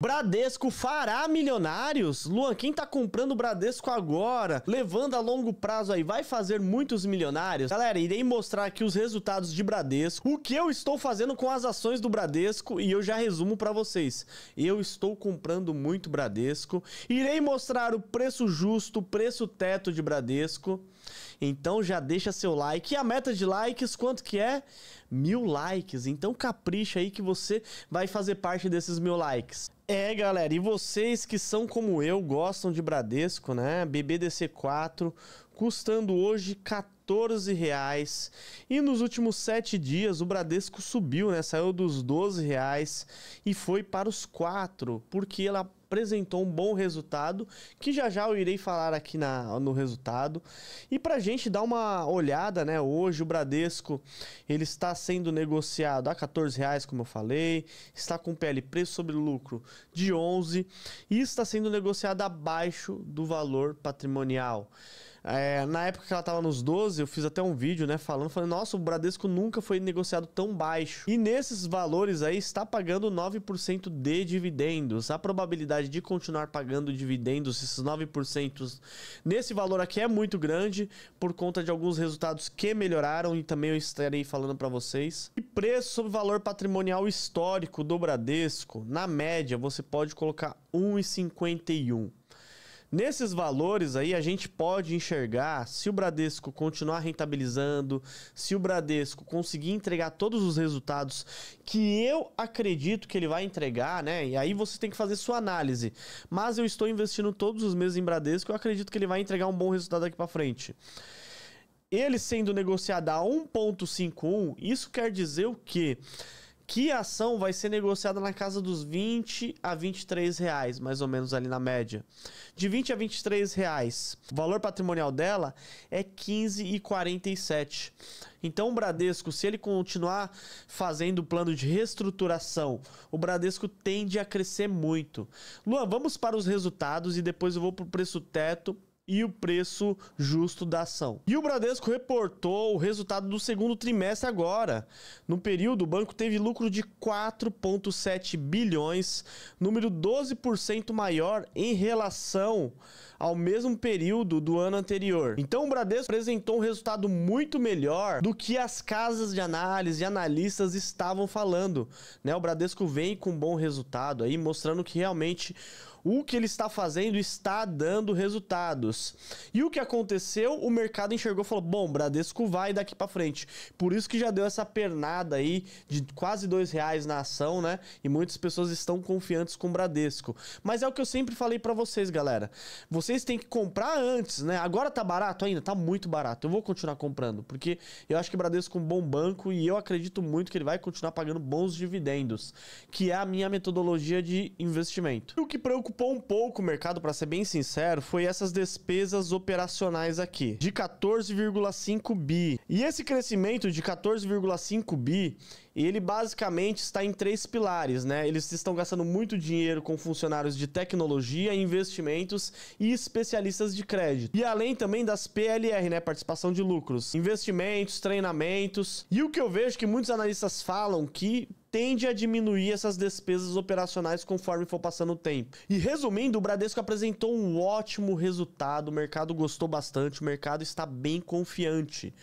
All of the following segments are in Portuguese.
Bradesco fará milionários? Luan, quem tá comprando o Bradesco agora, levando a longo prazo aí, vai fazer muitos milionários? Galera, irei mostrar aqui os resultados de Bradesco, o que eu estou fazendo com as ações do Bradesco e eu já resumo para vocês. Eu estou comprando muito Bradesco, irei mostrar o preço justo, preço teto de Bradesco então já deixa seu like. E a meta de likes, quanto que é? Mil likes. Então capricha aí que você vai fazer parte desses mil likes. É, galera, e vocês que são como eu, gostam de Bradesco, né? BBDC4, custando hoje 14 14 reais. E nos últimos sete dias o Bradesco subiu, né? Saiu dos 12 reais e foi para os quatro porque ela apresentou um bom resultado, que já já eu irei falar aqui na, no resultado. E para a gente dar uma olhada, né? Hoje o Bradesco ele está sendo negociado a 14 reais, como eu falei, está com PL preço sobre lucro de 11 e está sendo negociado abaixo do valor patrimonial. É, na época que ela tava nos 12, eu fiz até um vídeo, né, falando, falei, nossa, o Bradesco nunca foi negociado tão baixo. E nesses valores aí está pagando 9% de dividendos. A probabilidade de continuar pagando dividendos, esses 9%, nesse valor aqui é muito grande, por conta de alguns resultados que melhoraram e também eu estarei falando para vocês. E preço sobre valor patrimonial histórico do Bradesco, na média, você pode colocar 1,51. Nesses valores aí, a gente pode enxergar se o Bradesco continuar rentabilizando, se o Bradesco conseguir entregar todos os resultados que eu acredito que ele vai entregar, né? E aí você tem que fazer sua análise. Mas eu estou investindo todos os meses em Bradesco, eu acredito que ele vai entregar um bom resultado daqui para frente. Ele sendo negociado a 1.51, isso quer dizer o quê? que a ação vai ser negociada na casa dos 20 a 23 reais, mais ou menos ali na média. De 20 a 23 reais. O valor patrimonial dela é 15,47. Então o Bradesco, se ele continuar fazendo o plano de reestruturação, o Bradesco tende a crescer muito. Luan, vamos para os resultados e depois eu vou para o preço teto e o preço justo da ação. E o Bradesco reportou o resultado do segundo trimestre agora. No período, o banco teve lucro de 4,7 bilhões, número 12% maior em relação ao mesmo período do ano anterior. Então, o Bradesco apresentou um resultado muito melhor do que as casas de análise e analistas estavam falando. Né? O Bradesco vem com um bom resultado aí, mostrando que realmente o que ele está fazendo está dando resultados. E o que aconteceu? O mercado enxergou e falou: bom, Bradesco vai daqui para frente. Por isso que já deu essa pernada aí de quase dois reais na ação, né? E muitas pessoas estão confiantes com o Bradesco. Mas é o que eu sempre falei para vocês, galera. Vocês têm que comprar antes, né? Agora tá barato ainda, tá muito barato. Eu vou continuar comprando, porque eu acho que o Bradesco é um bom banco e eu acredito muito que ele vai continuar pagando bons dividendos, que é a minha metodologia de investimento. E o que preocupa preocupou um pouco o mercado, para ser bem sincero, foi essas despesas operacionais aqui, de 14,5 bi. E esse crescimento de 14,5 bi, e ele basicamente está em três pilares, né? Eles estão gastando muito dinheiro com funcionários de tecnologia, investimentos e especialistas de crédito. E além também das PLR, né? Participação de lucros, investimentos, treinamentos. E o que eu vejo é que muitos analistas falam que tende a diminuir essas despesas operacionais conforme for passando o tempo. E resumindo, o Bradesco apresentou um ótimo resultado, o mercado gostou bastante, o mercado está bem confiante.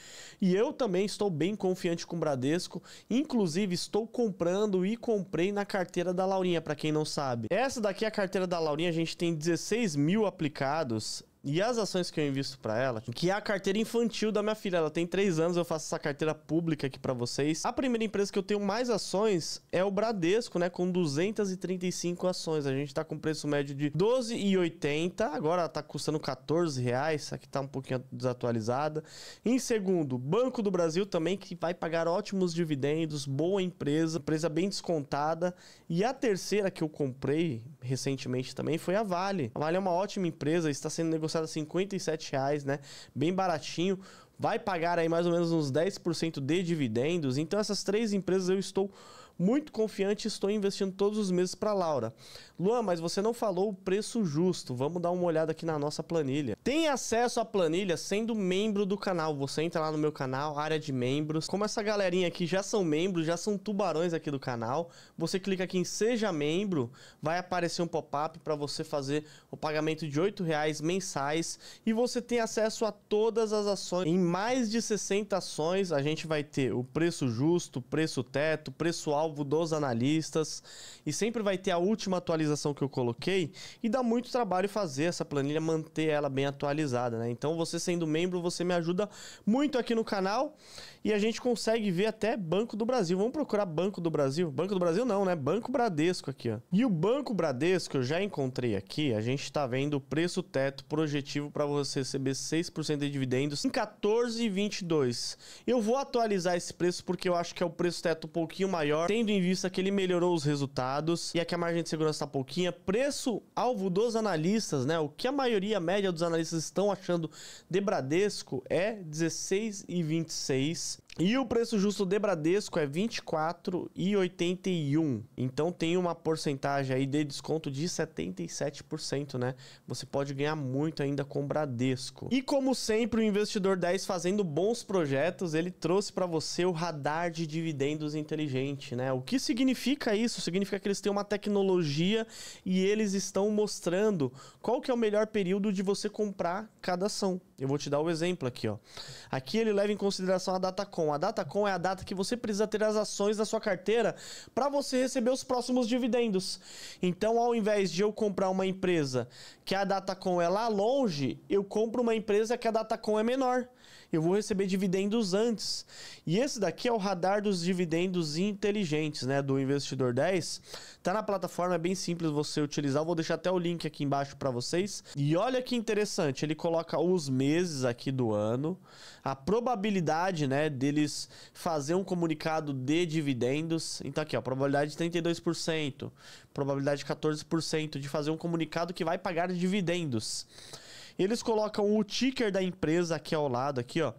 E eu também estou bem confiante com o Bradesco, inclusive Inclusive, estou comprando e comprei na carteira da Laurinha, para quem não sabe. Essa daqui é a carteira da Laurinha, a gente tem 16 mil aplicados. E as ações que eu invisto para ela, que é a carteira infantil da minha filha, ela tem 3 anos, eu faço essa carteira pública aqui para vocês. A primeira empresa que eu tenho mais ações é o Bradesco, né, com 235 ações. A gente tá com preço médio de 12,80, agora tá custando 14 reais, aqui tá um pouquinho desatualizada. Em segundo, Banco do Brasil também, que vai pagar ótimos dividendos, boa empresa, empresa bem descontada. E a terceira que eu comprei recentemente também foi a Vale. A Vale é uma ótima empresa, está sendo negociada negociado a 57 reais, né? Bem baratinho. Vai pagar aí mais ou menos uns 10% de dividendos. Então essas três empresas eu estou muito confiante, estou investindo todos os meses para Laura. Luan, mas você não falou o preço justo. Vamos dar uma olhada aqui na nossa planilha. Tem acesso à planilha sendo membro do canal. Você entra lá no meu canal, área de membros. Como essa galerinha aqui já são membros, já são tubarões aqui do canal, você clica aqui em seja membro, vai aparecer um pop-up para você fazer o pagamento de R$ reais mensais e você tem acesso a todas as ações. Em mais de 60 ações, a gente vai ter o preço justo, preço teto, preço alto alvo dos analistas e sempre vai ter a última atualização que eu coloquei e dá muito trabalho fazer essa planilha, manter ela bem atualizada, né? Então você sendo membro, você me ajuda muito aqui no canal e a gente consegue ver até Banco do Brasil. Vamos procurar Banco do Brasil? Banco do Brasil não, né? Banco Bradesco aqui, ó. E o Banco Bradesco eu já encontrei aqui, a gente tá vendo o preço teto projetivo para você receber 6% de dividendos em 14,22. Eu vou atualizar esse preço porque eu acho que é o preço teto um pouquinho maior. Tem tendo em vista que ele melhorou os resultados e aqui é que a margem de segurança está pouquinha, preço alvo dos analistas, né? O que a maioria média dos analistas estão achando de Bradesco é 16,26 e o preço justo de Bradesco é R$ 24,81. Então tem uma porcentagem aí de desconto de 77%, né? Você pode ganhar muito ainda com Bradesco. E como sempre, o investidor 10 fazendo bons projetos, ele trouxe para você o radar de dividendos inteligente, né? O que significa isso? Significa que eles têm uma tecnologia e eles estão mostrando qual que é o melhor período de você comprar cada ação. Eu vou te dar o um exemplo aqui, ó. Aqui ele leva em consideração a data compra Datacom. A Datacom é a data que você precisa ter as ações da sua carteira para você receber os próximos dividendos. Então, ao invés de eu comprar uma empresa que a Datacom é lá longe, eu compro uma empresa que a Datacom é menor. Eu vou receber dividendos antes. E esse daqui é o radar dos dividendos inteligentes, né, do Investidor 10. Tá na plataforma, é bem simples você utilizar. Eu vou deixar até o link aqui embaixo para vocês. E olha que interessante, ele coloca os meses aqui do ano, a probabilidade, né, dele eles fazer um comunicado de dividendos. Então aqui, ó, probabilidade de 32%, probabilidade de 14% de fazer um comunicado que vai pagar dividendos. Eles colocam o ticker da empresa aqui ao lado, aqui, ó.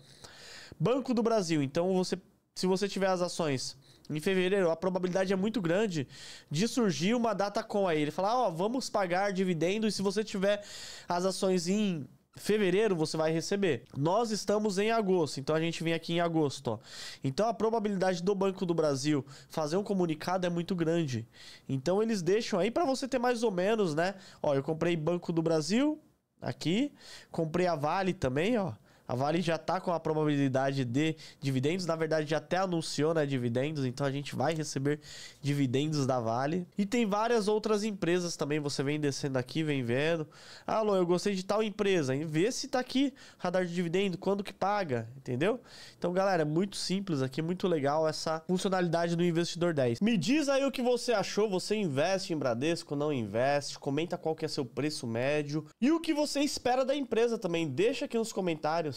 Banco do Brasil. Então você, se você tiver as ações em fevereiro, a probabilidade é muito grande de surgir uma data com aí. Ele fala, ó, oh, vamos pagar dividendos. E se você tiver as ações em fevereiro você vai receber. Nós estamos em agosto, então a gente vem aqui em agosto. Ó. Então a probabilidade do Banco do Brasil fazer um comunicado é muito grande. Então eles deixam aí para você ter mais ou menos, né? Ó, eu comprei Banco do Brasil aqui, comprei a Vale também, ó. A Vale já está com a probabilidade de dividendos, na verdade já até anunciou né, dividendos, então a gente vai receber dividendos da Vale. E tem várias outras empresas também, você vem descendo aqui, vem vendo. Alô, eu gostei de tal empresa, vê se está aqui radar de dividendo, quando que paga, entendeu? Então, galera, é muito simples aqui, muito legal essa funcionalidade do investidor 10. Me diz aí o que você achou, você investe em Bradesco, não investe, comenta qual que é seu preço médio e o que você espera da empresa também, deixa aqui nos comentários